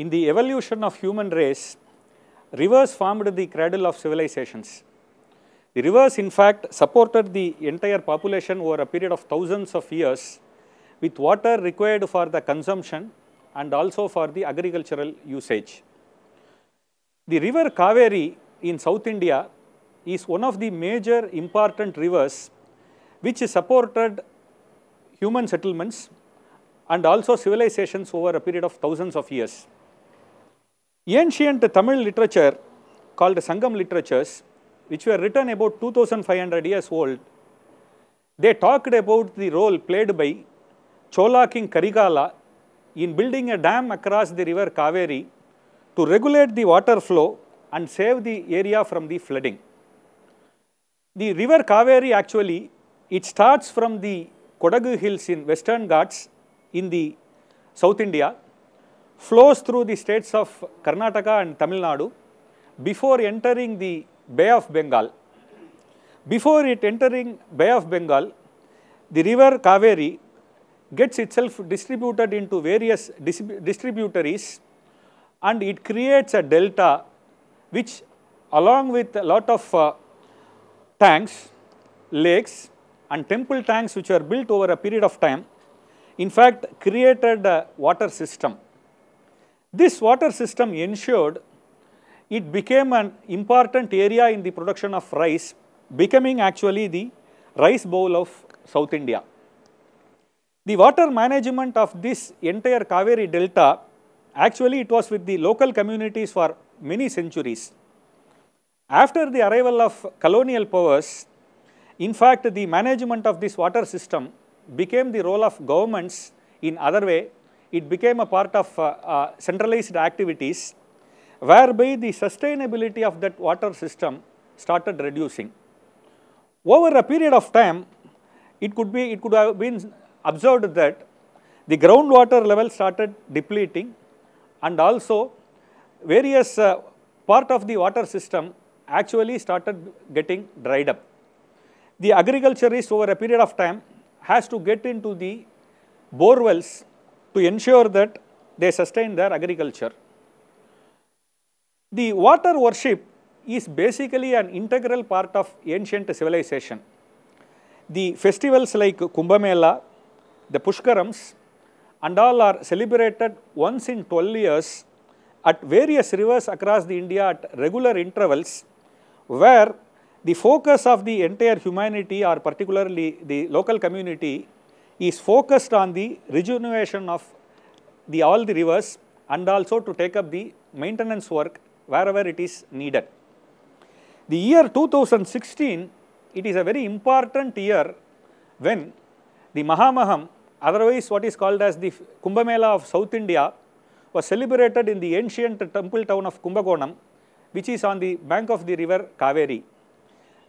In the evolution of human race, rivers formed the cradle of civilizations. The rivers, in fact, supported the entire population over a period of thousands of years with water required for the consumption and also for the agricultural usage. The river Kaveri in South India is one of the major important rivers which supported human settlements and also civilizations over a period of thousands of years. Ancient Tamil literature called Sangam literatures, which were written about 2500 years old, they talked about the role played by Chola king Karigala in building a dam across the river Kaveri to regulate the water flow and save the area from the flooding. The river Kaveri actually, it starts from the Kodagu hills in western Ghats in the South India flows through the states of Karnataka and Tamil Nadu before entering the Bay of Bengal. Before it entering Bay of Bengal, the river Kaveri gets itself distributed into various distributaries and it creates a delta which along with a lot of uh, tanks, lakes and temple tanks which were built over a period of time in fact created a water system this water system ensured it became an important area in the production of rice, becoming actually the rice bowl of South India. The water management of this entire Kaveri delta, actually it was with the local communities for many centuries. After the arrival of colonial powers, in fact, the management of this water system became the role of governments in other way it became a part of uh, uh, centralized activities whereby the sustainability of that water system started reducing. Over a period of time, it could be, it could have been observed that the groundwater level started depleting and also various uh, part of the water system actually started getting dried up. The agriculturist over a period of time has to get into the bore wells to ensure that they sustain their agriculture. The water worship is basically an integral part of ancient civilization. The festivals like Kumbh Mela, the Pushkarams and all are celebrated once in 12 years at various rivers across the India at regular intervals where the focus of the entire humanity or particularly the local community is focused on the rejuvenation of the all the rivers and also to take up the maintenance work wherever it is needed. The year 2016, it is a very important year when the Mahamaham, otherwise what is called as the Kumbh Mela of South India, was celebrated in the ancient temple town of Kumbakonam, which is on the bank of the river Kaveri.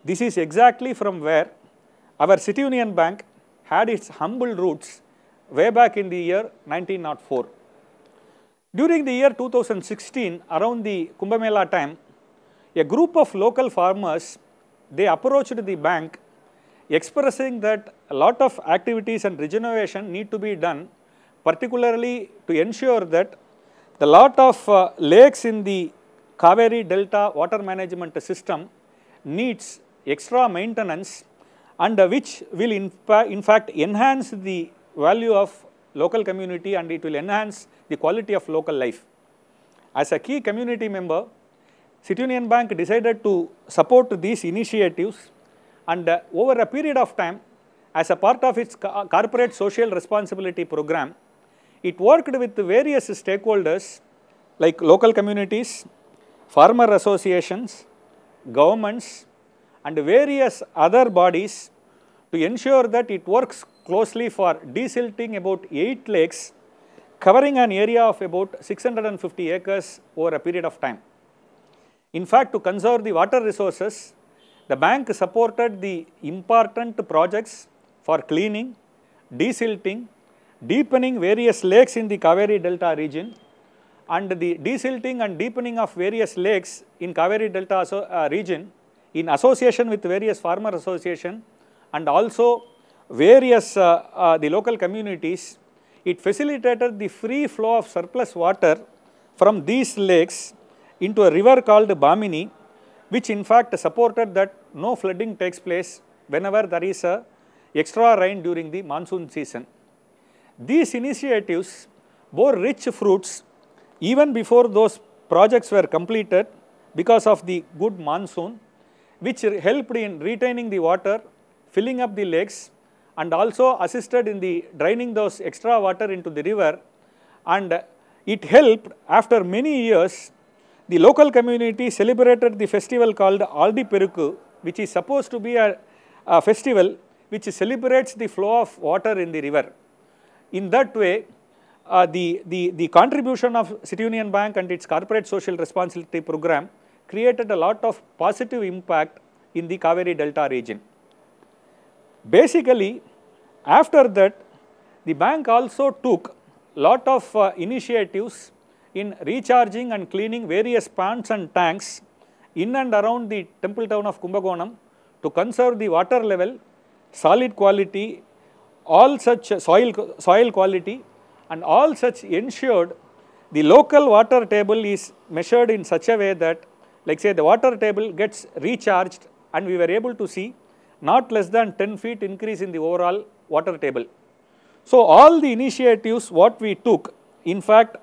This is exactly from where our City Union Bank had its humble roots way back in the year 1904. During the year 2016, around the Kumbh Mela time, a group of local farmers, they approached the bank expressing that a lot of activities and regeneration need to be done, particularly to ensure that the lot of uh, lakes in the Kaveri Delta water management system needs extra maintenance and uh, which will in, in fact enhance the value of local community and it will enhance the quality of local life. As a key community member, City Union Bank decided to support these initiatives and uh, over a period of time as a part of its corporate social responsibility program, it worked with various stakeholders like local communities, farmer associations, governments, and various other bodies to ensure that it works closely for desilting about 8 lakes covering an area of about 650 acres over a period of time. In fact, to conserve the water resources, the bank supported the important projects for cleaning, desilting, deepening various lakes in the Kaveri Delta region and the desilting and deepening of various lakes in Kaveri Delta uh, region in association with various farmer association and also various uh, uh, the local communities, it facilitated the free flow of surplus water from these lakes into a river called Bamini, which in fact supported that no flooding takes place whenever there is a extra rain during the monsoon season. These initiatives bore rich fruits even before those projects were completed because of the good monsoon which helped in retaining the water, filling up the lakes and also assisted in the draining those extra water into the river and it helped after many years the local community celebrated the festival called Aldi Peruku which is supposed to be a, a festival which celebrates the flow of water in the river. In that way, uh, the, the, the contribution of City Union Bank and its corporate social responsibility program created a lot of positive impact in the Kaveri Delta region. Basically, after that, the bank also took lot of uh, initiatives in recharging and cleaning various ponds and tanks in and around the temple town of Kumbakonam to conserve the water level, solid quality, all such soil, soil quality and all such ensured the local water table is measured in such a way that like say the water table gets recharged and we were able to see not less than 10 feet increase in the overall water table. So, all the initiatives what we took in fact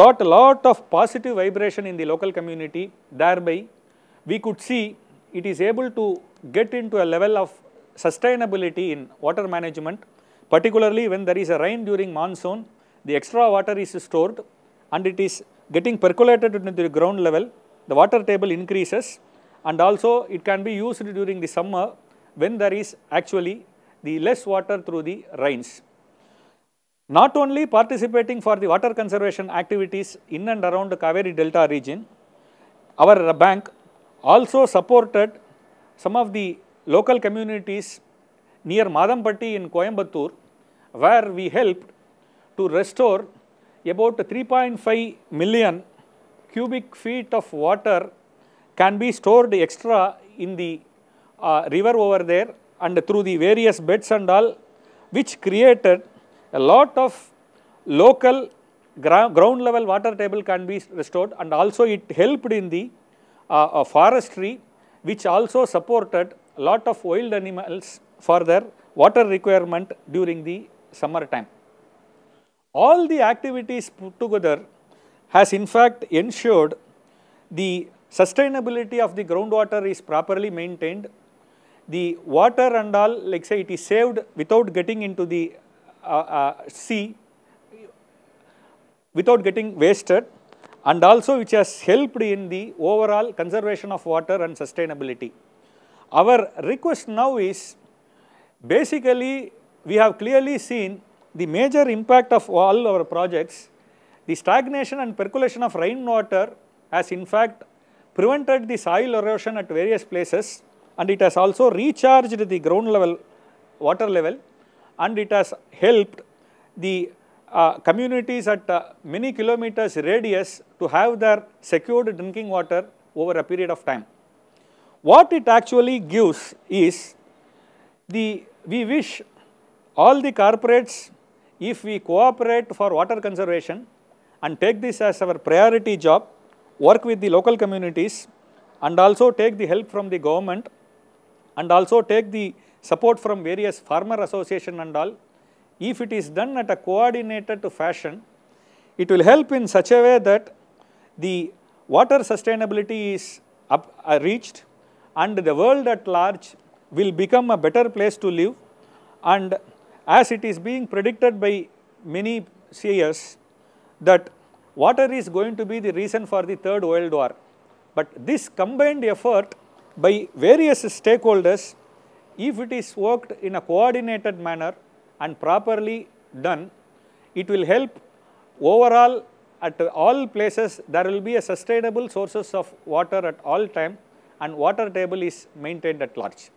got a lot of positive vibration in the local community thereby we could see it is able to get into a level of sustainability in water management particularly when there is a rain during monsoon the extra water is stored and it is getting percolated into the ground level the water table increases and also it can be used during the summer when there is actually the less water through the rains. Not only participating for the water conservation activities in and around the Kaveri Delta region, our bank also supported some of the local communities near Madampatti in Coimbatore where we helped to restore about 3.5 million cubic feet of water can be stored extra in the uh, river over there and through the various beds and all which created a lot of local ground level water table can be restored and also it helped in the uh, uh, forestry which also supported a lot of wild animals for their water requirement during the summer time. All the activities put together has in fact ensured the sustainability of the groundwater is properly maintained. The water and all like say it is saved without getting into the uh, uh, sea, without getting wasted and also which has helped in the overall conservation of water and sustainability. Our request now is basically we have clearly seen the major impact of all our projects the stagnation and percolation of rainwater has in fact prevented the soil erosion at various places and it has also recharged the ground level water level and it has helped the uh, communities at uh, many kilometers radius to have their secured drinking water over a period of time. What it actually gives is the we wish all the corporates if we cooperate for water conservation and take this as our priority job, work with the local communities and also take the help from the government and also take the support from various farmer association and all. If it is done at a coordinated fashion, it will help in such a way that the water sustainability is up, uh, reached and the world at large will become a better place to live and as it is being predicted by many seers, that water is going to be the reason for the third world war. But this combined effort by various stakeholders, if it is worked in a coordinated manner and properly done, it will help overall at all places there will be a sustainable sources of water at all time and water table is maintained at large.